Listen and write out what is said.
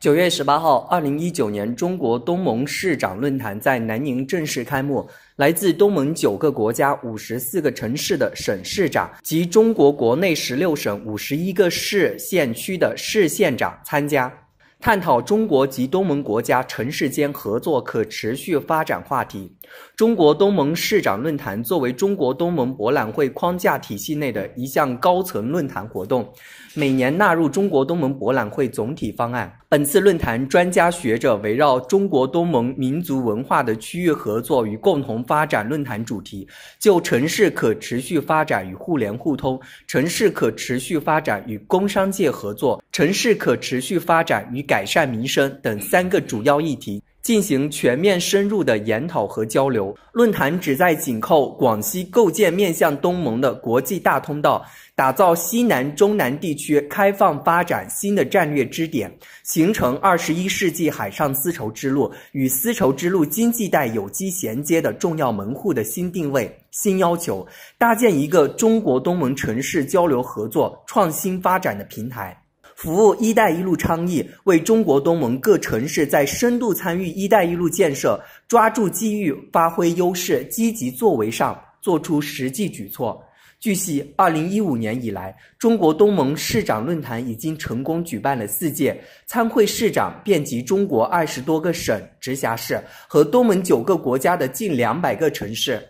九月十八号，二零一九年中国东盟市长论坛在南宁正式开幕。来自东盟九个国家五十四个城市的省市长及中国国内十六省五十一个市县区的市县长参加，探讨中国及东盟国家城市间合作可持续发展话题。中国东盟市长论坛作为中国东盟博览会框架体系内的一项高层论坛活动，每年纳入中国东盟博览会总体方案。本次论坛专家学者围绕“中国东盟民族文化的区域合作与共同发展”论坛主题，就城市可持续发展与互联互通、城市可持续发展与工商界合作、城市可持续发展与改善民生等三个主要议题。进行全面深入的研讨和交流。论坛旨在紧扣广西构建面向东盟的国际大通道，打造西南中南地区开放发展新的战略支点，形成二十一世纪海上丝绸之路与丝绸之路经济带有机衔接的重要门户的新定位、新要求，搭建一个中国东盟城市交流合作创新发展的平台。服务“一带一路”倡议，为中国东盟各城市在深度参与“一带一路”建设、抓住机遇、发挥优势、积极作为上做出实际举措。据悉，二零一五年以来，中国东盟市长论坛已经成功举办了四届，参会市长遍及中国二十多个省、直辖市和东盟九个国家的近两百个城市。